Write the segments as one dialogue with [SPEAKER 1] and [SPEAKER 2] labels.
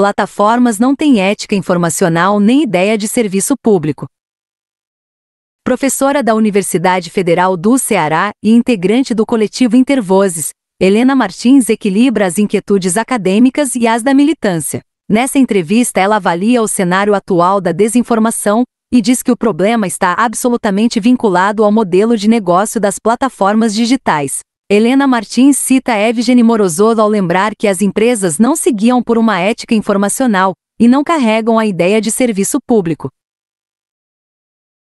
[SPEAKER 1] Plataformas não têm ética informacional nem ideia de serviço público. Professora da Universidade Federal do Ceará e integrante do coletivo Intervozes, Helena Martins equilibra as inquietudes acadêmicas e as da militância. Nessa entrevista, ela avalia o cenário atual da desinformação e diz que o problema está absolutamente vinculado ao modelo de negócio das plataformas digitais. Helena Martins cita Evgeny Morozov ao lembrar que as empresas não seguiam por uma ética informacional e não carregam a ideia de serviço público.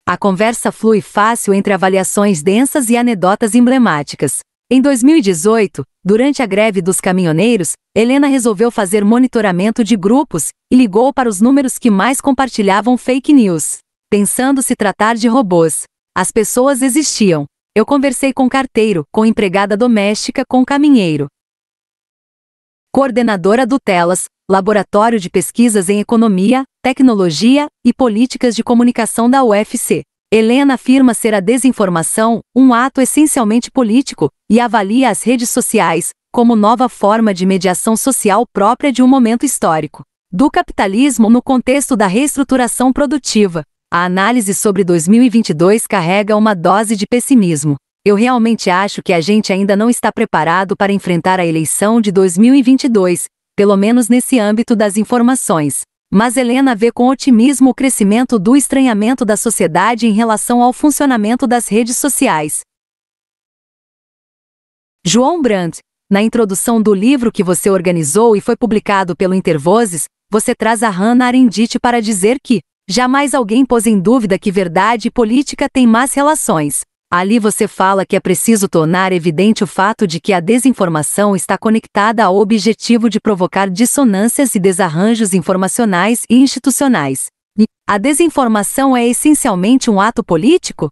[SPEAKER 1] A conversa flui fácil entre avaliações densas e anedotas emblemáticas. Em 2018, durante a greve dos caminhoneiros, Helena resolveu fazer monitoramento de grupos e ligou para os números que mais compartilhavam fake news, pensando se tratar de robôs. As pessoas existiam, eu conversei com carteiro, com empregada doméstica, com caminheiro. Coordenadora do TELAS, Laboratório de Pesquisas em Economia, Tecnologia e Políticas de Comunicação da UFC. Helena afirma ser a desinformação um ato essencialmente político e avalia as redes sociais como nova forma de mediação social própria de um momento histórico do capitalismo no contexto da reestruturação produtiva. A análise sobre 2022 carrega uma dose de pessimismo. Eu realmente acho que a gente ainda não está preparado para enfrentar a eleição de 2022, pelo menos nesse âmbito das informações. Mas Helena vê com otimismo o crescimento do estranhamento da sociedade em relação ao funcionamento das redes sociais. João Brandt, na introdução do livro que você organizou e foi publicado pelo Intervozes, você traz a Hannah Arendt para dizer que Jamais alguém pôs em dúvida que verdade e política têm más relações. Ali você fala que é preciso tornar evidente o fato de que a desinformação está conectada ao objetivo de provocar dissonâncias e desarranjos informacionais e institucionais. A desinformação é essencialmente um ato político?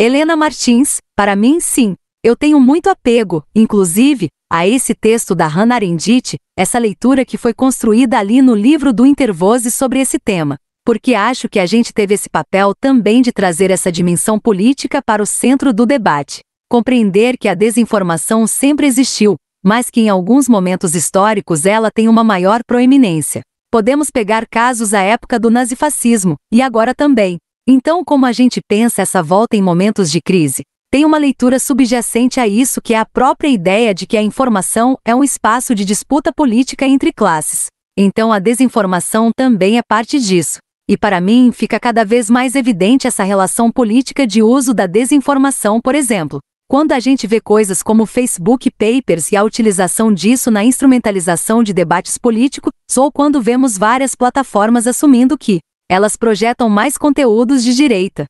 [SPEAKER 1] Helena Martins, para mim, sim. Eu tenho muito apego, inclusive, a esse texto da Hannah Arendt, essa leitura que foi construída ali no livro do Intervozes sobre esse tema, porque acho que a gente teve esse papel também de trazer essa dimensão política para o centro do debate. Compreender que a desinformação sempre existiu, mas que em alguns momentos históricos ela tem uma maior proeminência. Podemos pegar casos à época do nazifascismo, e agora também. Então, como a gente pensa essa volta em momentos de crise? tem uma leitura subjacente a isso que é a própria ideia de que a informação é um espaço de disputa política entre classes. Então a desinformação também é parte disso. E para mim fica cada vez mais evidente essa relação política de uso da desinformação, por exemplo. Quando a gente vê coisas como Facebook Papers e a utilização disso na instrumentalização de debates políticos, ou quando vemos várias plataformas assumindo que elas projetam mais conteúdos de direita,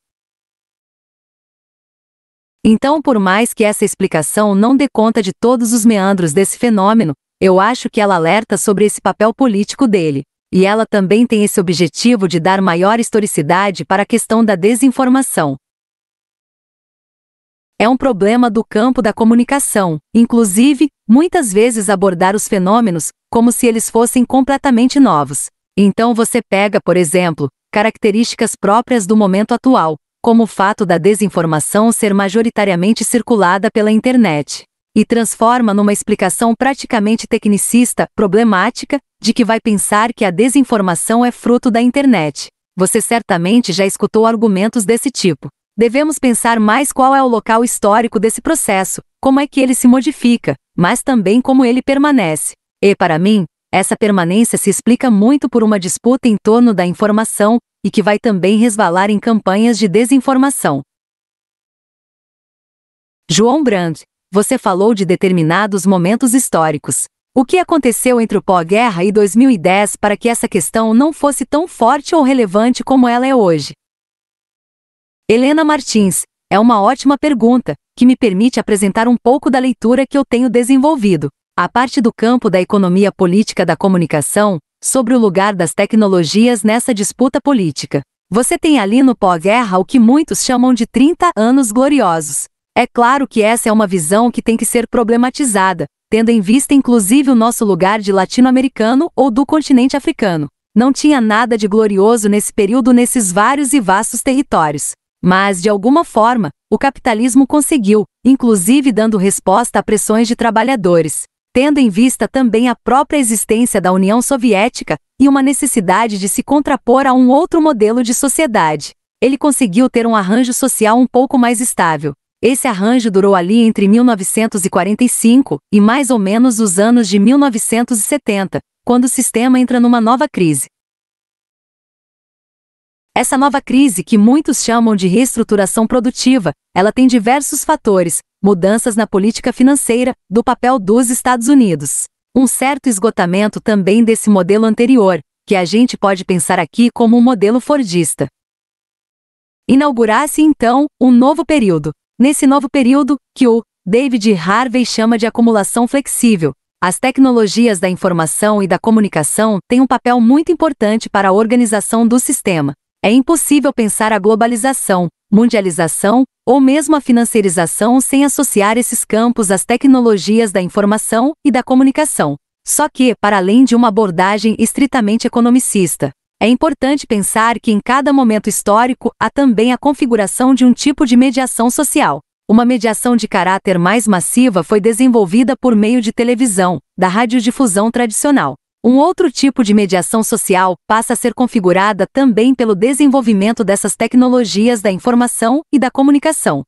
[SPEAKER 1] então, por mais que essa explicação não dê conta de todos os meandros desse fenômeno, eu acho que ela alerta sobre esse papel político dele. E ela também tem esse objetivo de dar maior historicidade para a questão da desinformação. É um problema do campo da comunicação, inclusive, muitas vezes abordar os fenômenos como se eles fossem completamente novos. Então você pega, por exemplo, características próprias do momento atual, como o fato da desinformação ser majoritariamente circulada pela internet, e transforma numa explicação praticamente tecnicista, problemática, de que vai pensar que a desinformação é fruto da internet. Você certamente já escutou argumentos desse tipo. Devemos pensar mais qual é o local histórico desse processo, como é que ele se modifica, mas também como ele permanece. E, para mim, essa permanência se explica muito por uma disputa em torno da informação, e que vai também resvalar em campanhas de desinformação. João Brand, você falou de determinados momentos históricos. O que aconteceu entre o pós-guerra e 2010 para que essa questão não fosse tão forte ou relevante como ela é hoje? Helena Martins, é uma ótima pergunta, que me permite apresentar um pouco da leitura que eu tenho desenvolvido. A parte do campo da economia política da comunicação, sobre o lugar das tecnologias nessa disputa política. Você tem ali no pó guerra o que muitos chamam de 30 anos gloriosos. É claro que essa é uma visão que tem que ser problematizada, tendo em vista inclusive o nosso lugar de latino-americano ou do continente africano. Não tinha nada de glorioso nesse período nesses vários e vastos territórios. Mas, de alguma forma, o capitalismo conseguiu, inclusive dando resposta a pressões de trabalhadores, tendo em vista também a própria existência da União Soviética e uma necessidade de se contrapor a um outro modelo de sociedade. Ele conseguiu ter um arranjo social um pouco mais estável. Esse arranjo durou ali entre 1945 e mais ou menos os anos de 1970, quando o sistema entra numa nova crise. Essa nova crise, que muitos chamam de reestruturação produtiva, ela tem diversos fatores, mudanças na política financeira, do papel dos Estados Unidos. Um certo esgotamento também desse modelo anterior, que a gente pode pensar aqui como um modelo fordista. Inaugurasse então um novo período. Nesse novo período, que o David Harvey chama de acumulação flexível, as tecnologias da informação e da comunicação têm um papel muito importante para a organização do sistema. É impossível pensar a globalização, mundialização ou mesmo a financiarização sem associar esses campos às tecnologias da informação e da comunicação. Só que, para além de uma abordagem estritamente economicista, é importante pensar que em cada momento histórico há também a configuração de um tipo de mediação social. Uma mediação de caráter mais massiva foi desenvolvida por meio de televisão, da radiodifusão tradicional. Um outro tipo de mediação social passa a ser configurada também pelo desenvolvimento dessas tecnologias da informação e da comunicação.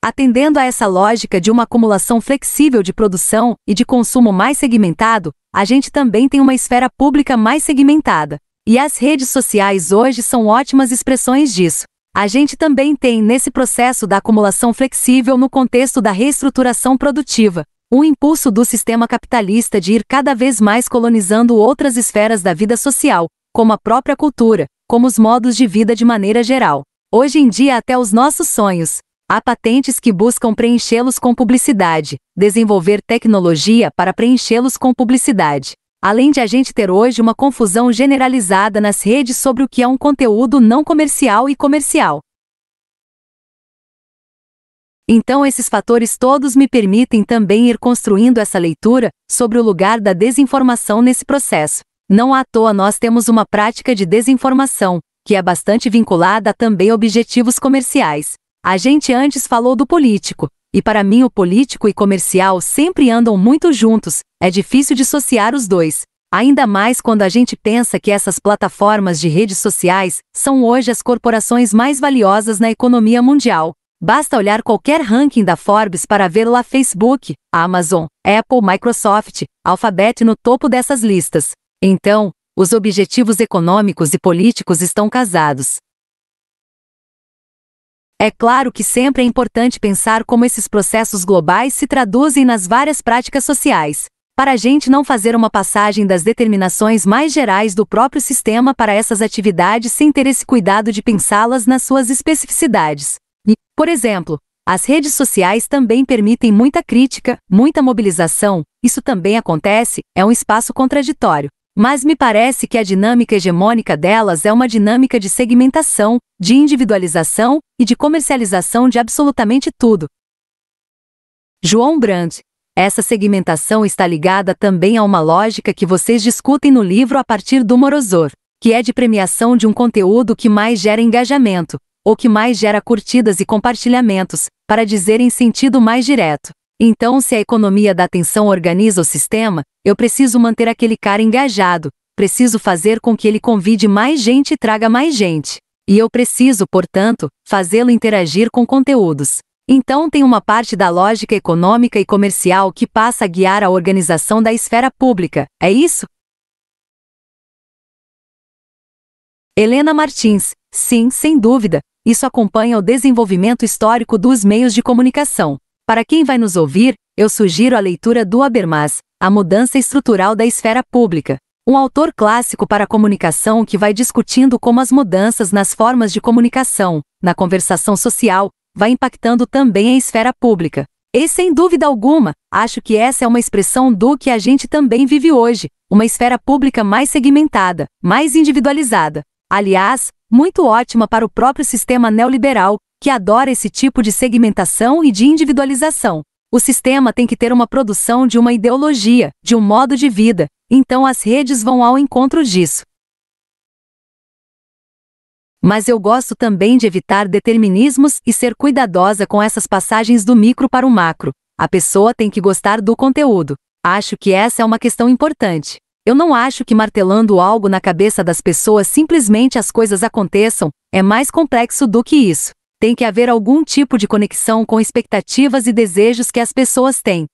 [SPEAKER 1] Atendendo a essa lógica de uma acumulação flexível de produção e de consumo mais segmentado, a gente também tem uma esfera pública mais segmentada. E as redes sociais hoje são ótimas expressões disso. A gente também tem nesse processo da acumulação flexível no contexto da reestruturação produtiva, o impulso do sistema capitalista de ir cada vez mais colonizando outras esferas da vida social, como a própria cultura, como os modos de vida de maneira geral. Hoje em dia, até os nossos sonhos. Há patentes que buscam preenchê-los com publicidade, desenvolver tecnologia para preenchê-los com publicidade. Além de a gente ter hoje uma confusão generalizada nas redes sobre o que é um conteúdo não comercial e comercial. Então, esses fatores todos me permitem também ir construindo essa leitura sobre o lugar da desinformação nesse processo. Não à toa nós temos uma prática de desinformação, que é bastante vinculada a também objetivos comerciais. A gente antes falou do político, e para mim o político e comercial sempre andam muito juntos, é difícil dissociar os dois. Ainda mais quando a gente pensa que essas plataformas de redes sociais são hoje as corporações mais valiosas na economia mundial. Basta olhar qualquer ranking da Forbes para ver lá Facebook, Amazon, Apple, Microsoft, Alphabet no topo dessas listas. Então, os objetivos econômicos e políticos estão casados. É claro que sempre é importante pensar como esses processos globais se traduzem nas várias práticas sociais, para a gente não fazer uma passagem das determinações mais gerais do próprio sistema para essas atividades sem ter esse cuidado de pensá-las nas suas especificidades. Por exemplo, as redes sociais também permitem muita crítica, muita mobilização, isso também acontece, é um espaço contraditório. Mas me parece que a dinâmica hegemônica delas é uma dinâmica de segmentação, de individualização e de comercialização de absolutamente tudo. João Brandt. Essa segmentação está ligada também a uma lógica que vocês discutem no livro a partir do Morosor, que é de premiação de um conteúdo que mais gera engajamento, o que mais gera curtidas e compartilhamentos, para dizer em sentido mais direto. Então, se a economia da atenção organiza o sistema, eu preciso manter aquele cara engajado, preciso fazer com que ele convide mais gente e traga mais gente. E eu preciso, portanto, fazê-lo interagir com conteúdos. Então, tem uma parte da lógica econômica e comercial que passa a guiar a organização da esfera pública, é isso? Helena Martins, sim, sem dúvida, isso acompanha o desenvolvimento histórico dos meios de comunicação. Para quem vai nos ouvir, eu sugiro a leitura do Habermas, A Mudança Estrutural da Esfera Pública, um autor clássico para a comunicação que vai discutindo como as mudanças nas formas de comunicação, na conversação social, vai impactando também a esfera pública. E sem dúvida alguma, acho que essa é uma expressão do que a gente também vive hoje, uma esfera pública mais segmentada, mais individualizada. Aliás, muito ótima para o próprio sistema neoliberal, que adora esse tipo de segmentação e de individualização. O sistema tem que ter uma produção de uma ideologia, de um modo de vida, então as redes vão ao encontro disso. Mas eu gosto também de evitar determinismos e ser cuidadosa com essas passagens do micro para o macro. A pessoa tem que gostar do conteúdo. Acho que essa é uma questão importante. Eu não acho que martelando algo na cabeça das pessoas simplesmente as coisas aconteçam, é mais complexo do que isso. Tem que haver algum tipo de conexão com expectativas e desejos que as pessoas têm.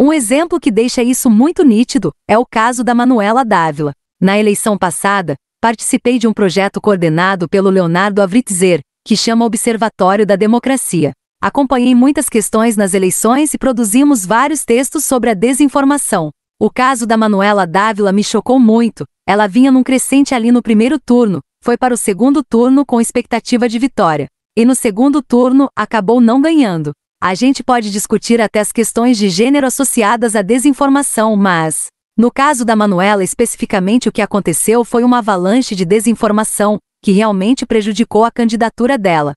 [SPEAKER 1] Um exemplo que deixa isso muito nítido é o caso da Manuela Dávila. Na eleição passada, participei de um projeto coordenado pelo Leonardo Avritzer, que chama Observatório da Democracia. Acompanhei muitas questões nas eleições e produzimos vários textos sobre a desinformação. O caso da Manuela Dávila me chocou muito. Ela vinha num crescente ali no primeiro turno, foi para o segundo turno com expectativa de vitória. E no segundo turno, acabou não ganhando. A gente pode discutir até as questões de gênero associadas à desinformação, mas. No caso da Manuela, especificamente o que aconteceu foi uma avalanche de desinformação, que realmente prejudicou a candidatura dela.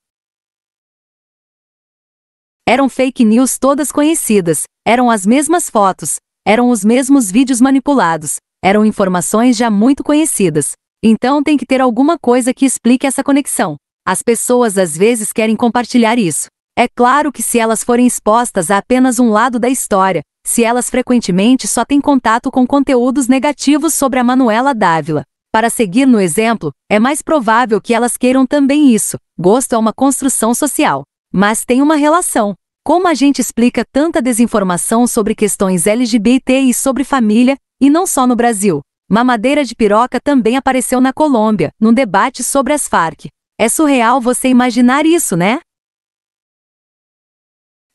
[SPEAKER 1] Eram fake news todas conhecidas, eram as mesmas fotos, eram os mesmos vídeos manipulados, eram informações já muito conhecidas. Então tem que ter alguma coisa que explique essa conexão. As pessoas às vezes querem compartilhar isso. É claro que se elas forem expostas a apenas um lado da história, se elas frequentemente só têm contato com conteúdos negativos sobre a Manuela Dávila. Para seguir no exemplo, é mais provável que elas queiram também isso. Gosto é uma construção social, mas tem uma relação. Como a gente explica tanta desinformação sobre questões LGBT e sobre família, e não só no Brasil? Mamadeira de piroca também apareceu na Colômbia, num debate sobre as Farc. É surreal você imaginar isso, né?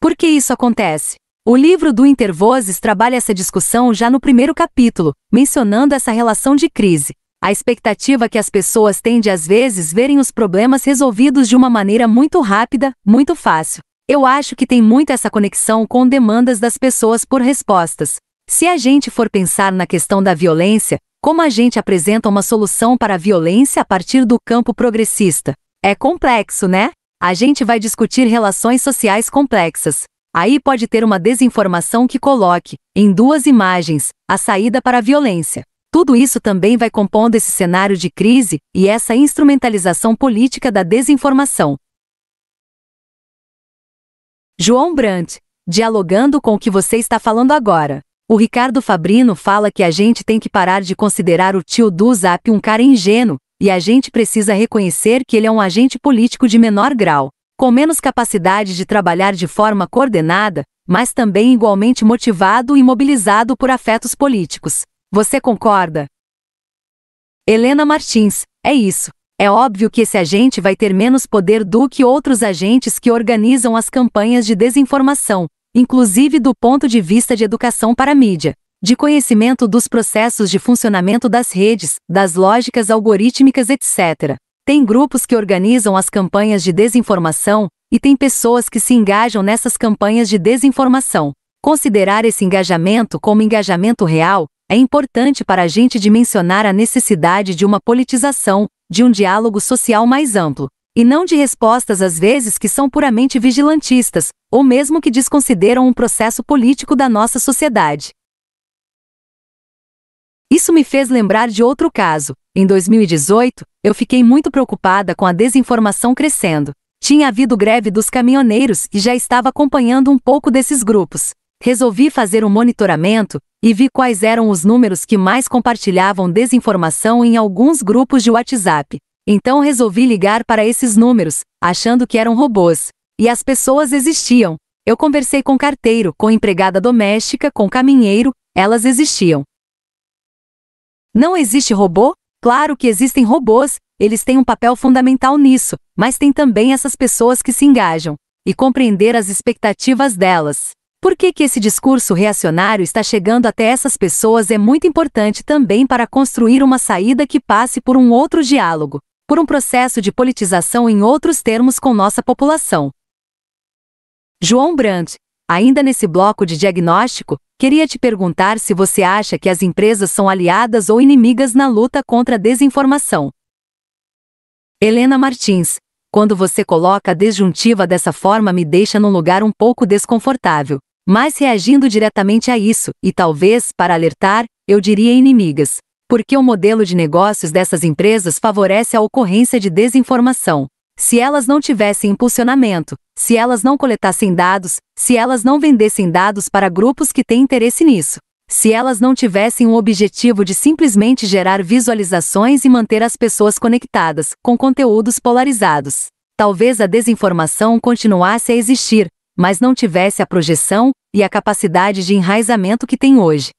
[SPEAKER 1] Por que isso acontece? O livro do Intervozes trabalha essa discussão já no primeiro capítulo, mencionando essa relação de crise. A expectativa que as pessoas têm de às vezes verem os problemas resolvidos de uma maneira muito rápida, muito fácil. Eu acho que tem muito essa conexão com demandas das pessoas por respostas. Se a gente for pensar na questão da violência, como a gente apresenta uma solução para a violência a partir do campo progressista? É complexo, né? A gente vai discutir relações sociais complexas. Aí pode ter uma desinformação que coloque, em duas imagens, a saída para a violência. Tudo isso também vai compondo esse cenário de crise e essa instrumentalização política da desinformação. João Brandt, dialogando com o que você está falando agora. O Ricardo Fabrino fala que a gente tem que parar de considerar o tio do Zap um cara ingênuo, e a gente precisa reconhecer que ele é um agente político de menor grau, com menos capacidade de trabalhar de forma coordenada, mas também igualmente motivado e mobilizado por afetos políticos. Você concorda? Helena Martins, é isso. É óbvio que esse agente vai ter menos poder do que outros agentes que organizam as campanhas de desinformação, inclusive do ponto de vista de educação para a mídia, de conhecimento dos processos de funcionamento das redes, das lógicas algorítmicas, etc. Tem grupos que organizam as campanhas de desinformação e tem pessoas que se engajam nessas campanhas de desinformação. Considerar esse engajamento como engajamento real é importante para a gente dimensionar a necessidade de uma politização, de um diálogo social mais amplo, e não de respostas às vezes que são puramente vigilantistas, ou mesmo que desconsideram um processo político da nossa sociedade. Isso me fez lembrar de outro caso. Em 2018, eu fiquei muito preocupada com a desinformação crescendo. Tinha havido greve dos caminhoneiros e já estava acompanhando um pouco desses grupos. Resolvi fazer um monitoramento e vi quais eram os números que mais compartilhavam desinformação em alguns grupos de WhatsApp. Então resolvi ligar para esses números, achando que eram robôs. E as pessoas existiam. Eu conversei com carteiro, com empregada doméstica, com caminheiro, elas existiam. Não existe robô? Claro que existem robôs, eles têm um papel fundamental nisso, mas tem também essas pessoas que se engajam e compreender as expectativas delas. Por que, que esse discurso reacionário está chegando até essas pessoas é muito importante também para construir uma saída que passe por um outro diálogo, por um processo de politização em outros termos com nossa população. João Brandt, ainda nesse bloco de diagnóstico, queria te perguntar se você acha que as empresas são aliadas ou inimigas na luta contra a desinformação. Helena Martins, quando você coloca a desjuntiva dessa forma, me deixa num lugar um pouco desconfortável. Mas reagindo diretamente a isso, e talvez, para alertar, eu diria inimigas. Porque o modelo de negócios dessas empresas favorece a ocorrência de desinformação. Se elas não tivessem impulsionamento, se elas não coletassem dados, se elas não vendessem dados para grupos que têm interesse nisso, se elas não tivessem o objetivo de simplesmente gerar visualizações e manter as pessoas conectadas, com conteúdos polarizados. Talvez a desinformação continuasse a existir, mas não tivesse a projeção e a capacidade de enraizamento que tem hoje.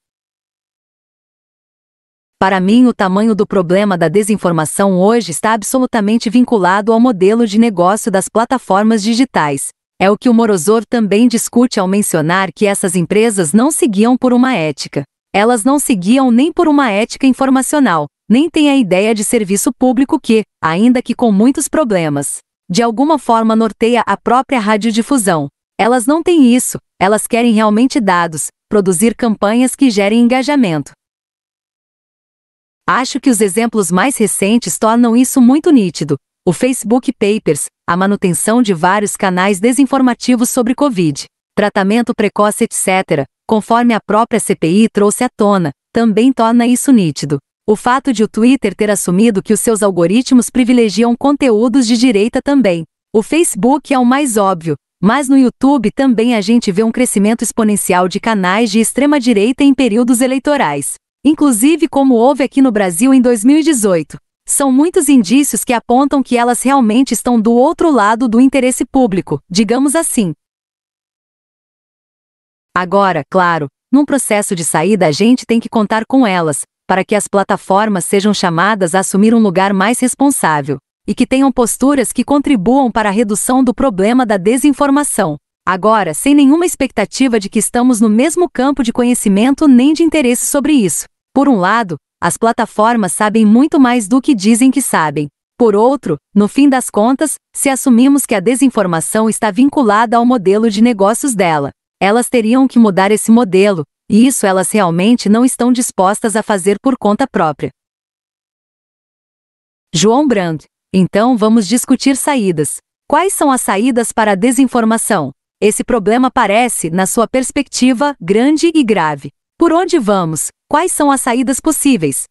[SPEAKER 1] Para mim, o tamanho do problema da desinformação hoje está absolutamente vinculado ao modelo de negócio das plataformas digitais, é o que o Morozov também discute ao mencionar que essas empresas não seguiam por uma ética. Elas não seguiam nem por uma ética informacional, nem têm a ideia de serviço público que, ainda que com muitos problemas, de alguma forma norteia a própria radiodifusão. Elas não têm isso, elas querem realmente dados, produzir campanhas que gerem engajamento. Acho que os exemplos mais recentes tornam isso muito nítido, o Facebook Papers, a manutenção de vários canais desinformativos sobre Covid, tratamento precoce, etc., conforme a própria CPI trouxe à tona, também torna isso nítido. O fato de o Twitter ter assumido que os seus algoritmos privilegiam conteúdos de direita também. O Facebook é o mais óbvio, mas no YouTube também a gente vê um crescimento exponencial de canais de extrema-direita em períodos eleitorais, inclusive como houve aqui no Brasil em 2018. São muitos indícios que apontam que elas realmente estão do outro lado do interesse público, digamos assim. Agora, claro, num processo de saída a gente tem que contar com elas, para que as plataformas sejam chamadas a assumir um lugar mais responsável e que tenham posturas que contribuam para a redução do problema da desinformação. Agora, sem nenhuma expectativa de que estamos no mesmo campo de conhecimento nem de interesse sobre isso. Por um lado, as plataformas sabem muito mais do que dizem que sabem. Por outro, no fim das contas, se assumimos que a desinformação está vinculada ao modelo de negócios dela, elas teriam que mudar esse modelo, e isso elas realmente não estão dispostas a fazer por conta própria. João Brand. Então vamos discutir saídas. Quais são as saídas para a desinformação? Esse problema parece, na sua perspectiva, grande e grave. Por onde vamos? Quais são as saídas possíveis?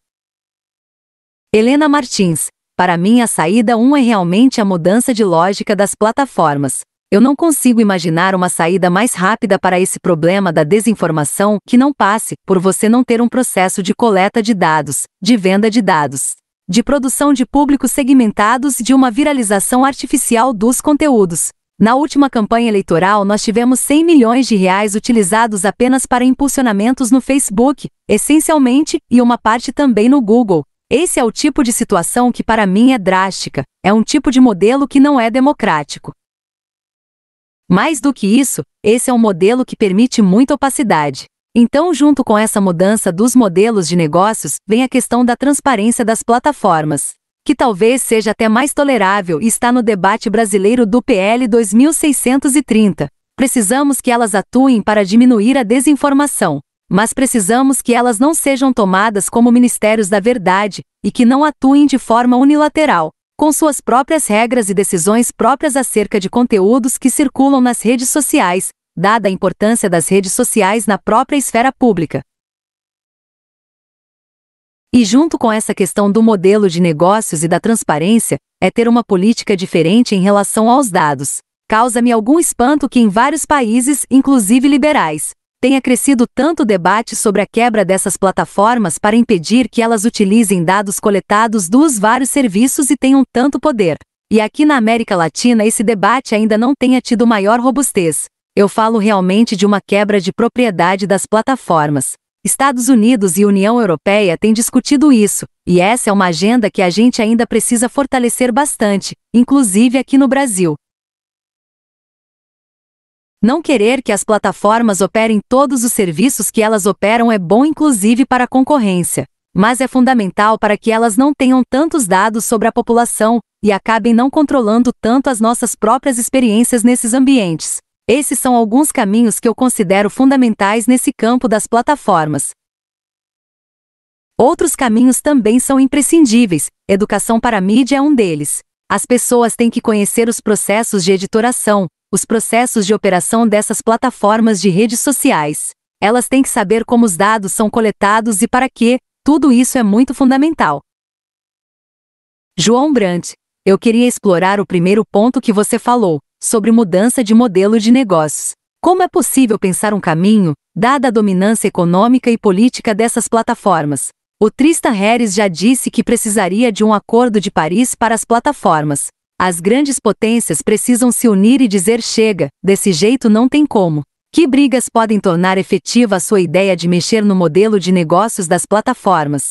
[SPEAKER 1] Helena Martins, para mim a saída 1 um é realmente a mudança de lógica das plataformas. Eu não consigo imaginar uma saída mais rápida para esse problema da desinformação que não passe por você não ter um processo de coleta de dados, de venda de dados, de produção de públicos segmentados e de uma viralização artificial dos conteúdos. Na última campanha eleitoral, nós tivemos 100 milhões de reais utilizados apenas para impulsionamentos no Facebook, essencialmente, e uma parte também no Google. Esse é o tipo de situação que para mim é drástica, é um tipo de modelo que não é democrático. Mais do que isso, esse é um modelo que permite muita opacidade. Então, junto com essa mudança dos modelos de negócios, vem a questão da transparência das plataformas que talvez seja até mais tolerável e está no debate brasileiro do PL 2630. Precisamos que elas atuem para diminuir a desinformação, mas precisamos que elas não sejam tomadas como ministérios da verdade e que não atuem de forma unilateral, com suas próprias regras e decisões próprias acerca de conteúdos que circulam nas redes sociais, dada a importância das redes sociais na própria esfera pública. E junto com essa questão do modelo de negócios e da transparência, é ter uma política diferente em relação aos dados. Causa-me algum espanto que em vários países, inclusive liberais, tenha crescido tanto debate sobre a quebra dessas plataformas para impedir que elas utilizem dados coletados dos vários serviços e tenham tanto poder. E aqui na América Latina esse debate ainda não tenha tido maior robustez. Eu falo realmente de uma quebra de propriedade das plataformas. Estados Unidos e União Europeia têm discutido isso, e essa é uma agenda que a gente ainda precisa fortalecer bastante, inclusive aqui no Brasil. Não querer que as plataformas operem todos os serviços que elas operam é bom inclusive para a concorrência, mas é fundamental para que elas não tenham tantos dados sobre a população e acabem não controlando tanto as nossas próprias experiências nesses ambientes. Esses são alguns caminhos que eu considero fundamentais nesse campo das plataformas. Outros caminhos também são imprescindíveis, educação para mídia é um deles. As pessoas têm que conhecer os processos de editoração, os processos de operação dessas plataformas de redes sociais. Elas têm que saber como os dados são coletados e para que, tudo isso é muito fundamental. João Brandt, eu queria explorar o primeiro ponto que você falou, sobre mudança de modelo de negócios. Como é possível pensar um caminho, dada a dominância econômica e política dessas plataformas? O Tristan Harris já disse que precisaria de um acordo de Paris para as plataformas. As grandes potências precisam se unir e dizer chega, desse jeito não tem como. Que brigas podem tornar efetiva a sua ideia de mexer no modelo de negócios das plataformas?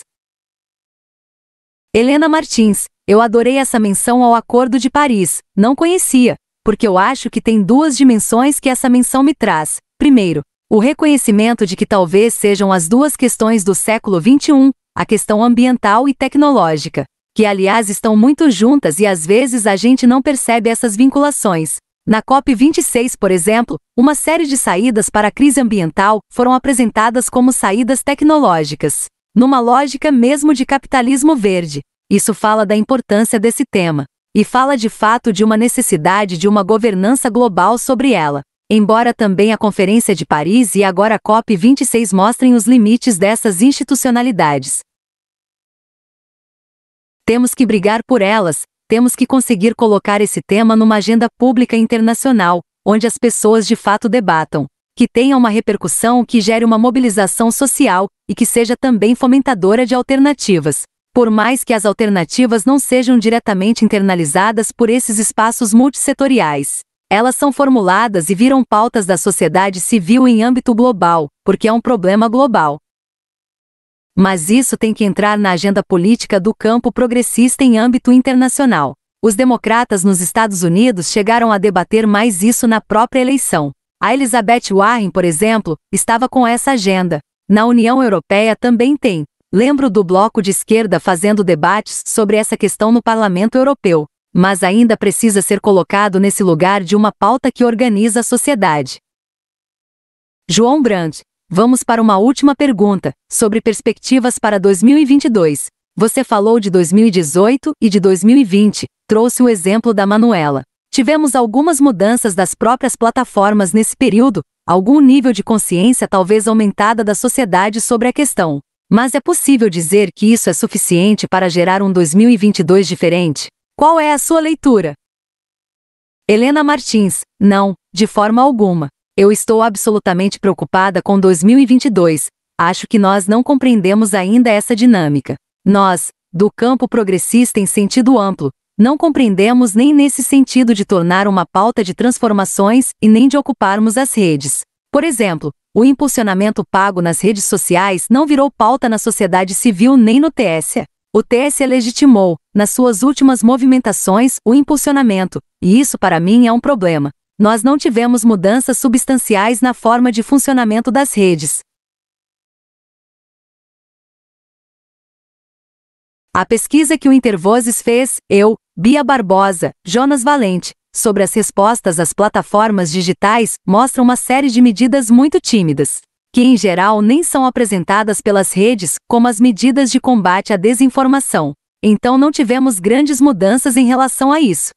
[SPEAKER 1] Helena Martins, eu adorei essa menção ao Acordo de Paris, não conhecia porque eu acho que tem duas dimensões que essa menção me traz. Primeiro, o reconhecimento de que talvez sejam as duas questões do século XXI, a questão ambiental e tecnológica, que aliás estão muito juntas e às vezes a gente não percebe essas vinculações. Na COP26, por exemplo, uma série de saídas para a crise ambiental foram apresentadas como saídas tecnológicas, numa lógica mesmo de capitalismo verde. Isso fala da importância desse tema e fala de fato de uma necessidade de uma governança global sobre ela. Embora também a Conferência de Paris e agora a COP26 mostrem os limites dessas institucionalidades. Temos que brigar por elas, temos que conseguir colocar esse tema numa agenda pública internacional, onde as pessoas de fato debatam, que tenha uma repercussão que gere uma mobilização social e que seja também fomentadora de alternativas por mais que as alternativas não sejam diretamente internalizadas por esses espaços multissetoriais. Elas são formuladas e viram pautas da sociedade civil em âmbito global, porque é um problema global. Mas isso tem que entrar na agenda política do campo progressista em âmbito internacional. Os democratas nos Estados Unidos chegaram a debater mais isso na própria eleição. A Elizabeth Warren, por exemplo, estava com essa agenda. Na União Europeia também tem, Lembro do bloco de esquerda fazendo debates sobre essa questão no Parlamento Europeu, mas ainda precisa ser colocado nesse lugar de uma pauta que organiza a sociedade. João Brandt, vamos para uma última pergunta, sobre perspectivas para 2022. Você falou de 2018 e de 2020, trouxe o exemplo da Manuela. Tivemos algumas mudanças das próprias plataformas nesse período, algum nível de consciência talvez aumentada da sociedade sobre a questão. Mas é possível dizer que isso é suficiente para gerar um 2022 diferente? Qual é a sua leitura? Helena Martins, não, de forma alguma. Eu estou absolutamente preocupada com 2022. Acho que nós não compreendemos ainda essa dinâmica. Nós, do campo progressista em sentido amplo, não compreendemos nem nesse sentido de tornar uma pauta de transformações e nem de ocuparmos as redes. Por exemplo, o impulsionamento pago nas redes sociais não virou pauta na sociedade civil nem no TSE. O TSE legitimou, nas suas últimas movimentações, o impulsionamento, e isso para mim é um problema. Nós não tivemos mudanças substanciais na forma de funcionamento das redes. A pesquisa que o Intervozes fez, eu, Bia Barbosa, Jonas Valente, sobre as respostas às plataformas digitais mostra uma série de medidas muito tímidas, que em geral nem são apresentadas pelas redes, como as medidas de combate à desinformação. Então não tivemos grandes mudanças em relação a isso.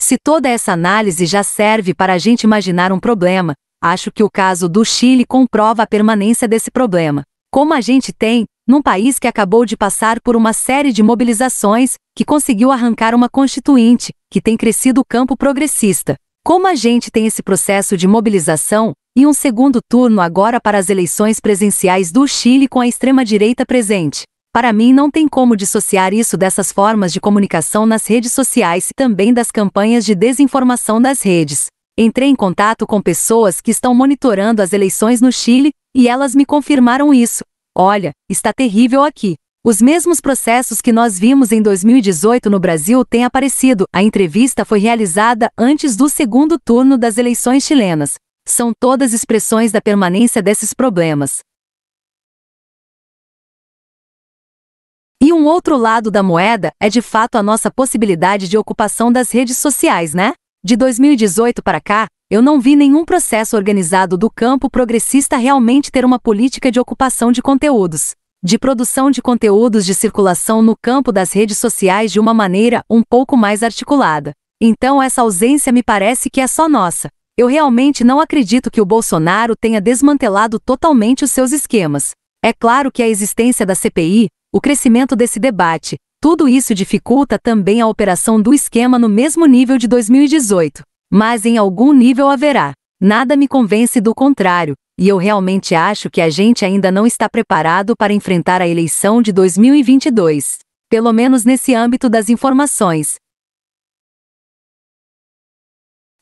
[SPEAKER 1] Se toda essa análise já serve para a gente imaginar um problema, acho que o caso do Chile comprova a permanência desse problema. Como a gente tem, num país que acabou de passar por uma série de mobilizações, que conseguiu arrancar uma constituinte, que tem crescido o campo progressista. Como a gente tem esse processo de mobilização, e um segundo turno agora para as eleições presenciais do Chile com a extrema-direita presente. Para mim, não tem como dissociar isso dessas formas de comunicação nas redes sociais e também das campanhas de desinformação das redes. Entrei em contato com pessoas que estão monitorando as eleições no Chile e elas me confirmaram isso. Olha, está terrível aqui. Os mesmos processos que nós vimos em 2018 no Brasil têm aparecido. A entrevista foi realizada antes do segundo turno das eleições chilenas. São todas expressões da permanência desses problemas. E um outro lado da moeda é de fato a nossa possibilidade de ocupação das redes sociais, né? De 2018 para cá, eu não vi nenhum processo organizado do campo progressista realmente ter uma política de ocupação de conteúdos, de produção de conteúdos de circulação no campo das redes sociais de uma maneira um pouco mais articulada. Então essa ausência me parece que é só nossa. Eu realmente não acredito que o Bolsonaro tenha desmantelado totalmente os seus esquemas. É claro que a existência da CPI, o crescimento desse debate, tudo isso dificulta também a operação do esquema no mesmo nível de 2018. Mas em algum nível haverá. Nada me convence do contrário, e eu realmente acho que a gente ainda não está preparado para enfrentar a eleição de 2022, pelo menos nesse âmbito das informações.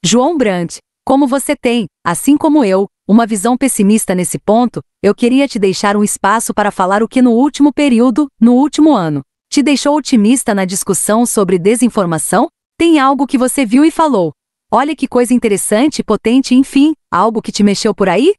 [SPEAKER 1] João Brandt, como você tem, assim como eu, uma visão pessimista nesse ponto, eu queria te deixar um espaço para falar o que no último período, no último ano, te deixou otimista na discussão sobre desinformação? Tem algo que você viu e falou, Olha que coisa interessante, potente, enfim, algo que te mexeu por aí?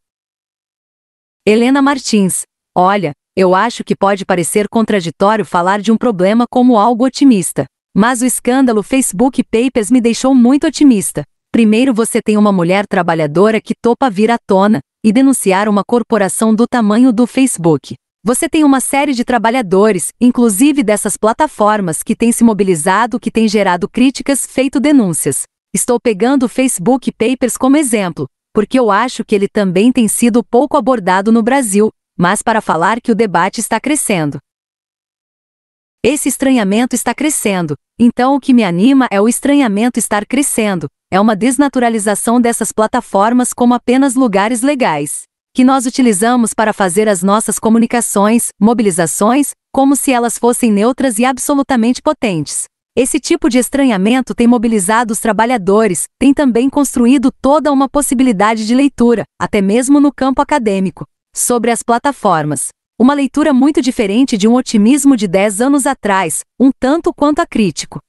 [SPEAKER 1] Helena Martins. Olha, eu acho que pode parecer contraditório falar de um problema como algo otimista. Mas o escândalo Facebook Papers me deixou muito otimista. Primeiro você tem uma mulher trabalhadora que topa vir à tona e denunciar uma corporação do tamanho do Facebook. Você tem uma série de trabalhadores, inclusive dessas plataformas, que têm se mobilizado, que têm gerado críticas, feito denúncias. Estou pegando o Facebook Papers como exemplo, porque eu acho que ele também tem sido pouco abordado no Brasil, mas para falar que o debate está crescendo. Esse estranhamento está crescendo, então o que me anima é o estranhamento estar crescendo, é uma desnaturalização dessas plataformas como apenas lugares legais, que nós utilizamos para fazer as nossas comunicações, mobilizações, como se elas fossem neutras e absolutamente potentes. Esse tipo de estranhamento tem mobilizado os trabalhadores, tem também construído toda uma possibilidade de leitura, até mesmo no campo acadêmico, sobre as plataformas. Uma leitura muito diferente de um otimismo de 10 anos atrás, um tanto quanto a crítico.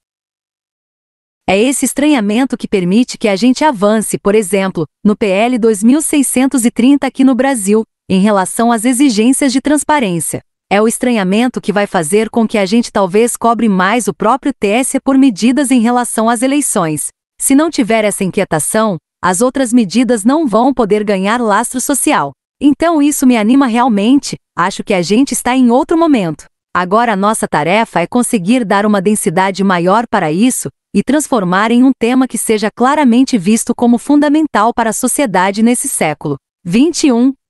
[SPEAKER 1] É esse estranhamento que permite que a gente avance, por exemplo, no PL 2630 aqui no Brasil, em relação às exigências de transparência é o estranhamento que vai fazer com que a gente talvez cobre mais o próprio TSE por medidas em relação às eleições. Se não tiver essa inquietação, as outras medidas não vão poder ganhar lastro social. Então isso me anima realmente, acho que a gente está em outro momento. Agora nossa tarefa é conseguir dar uma densidade maior para isso e transformar em um tema que seja claramente visto como fundamental para a sociedade nesse século. 21.